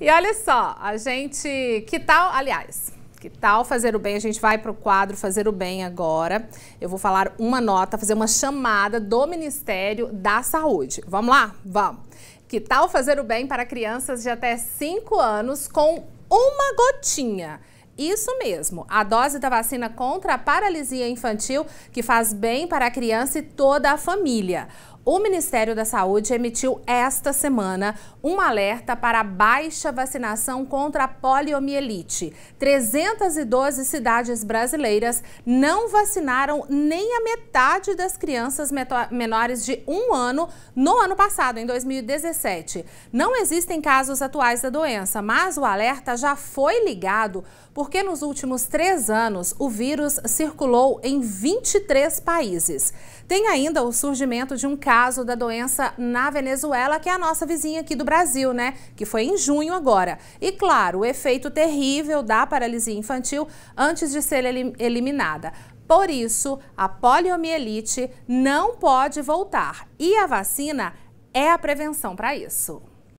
E olha só, a gente. Que tal, aliás, que tal fazer o bem? A gente vai para o quadro Fazer o Bem agora. Eu vou falar uma nota, fazer uma chamada do Ministério da Saúde. Vamos lá? Vamos. Que tal fazer o bem para crianças de até 5 anos com uma gotinha? Isso mesmo, a dose da vacina contra a paralisia infantil que faz bem para a criança e toda a família o Ministério da Saúde emitiu esta semana um alerta para baixa vacinação contra a poliomielite. 312 cidades brasileiras não vacinaram nem a metade das crianças menores de um ano no ano passado, em 2017. Não existem casos atuais da doença, mas o alerta já foi ligado porque nos últimos três anos o vírus circulou em 23 países. Tem ainda o surgimento de um caso caso da doença na Venezuela, que é a nossa vizinha aqui do Brasil, né? Que foi em junho agora. E claro, o efeito terrível da paralisia infantil antes de ser eliminada. Por isso, a poliomielite não pode voltar e a vacina é a prevenção para isso.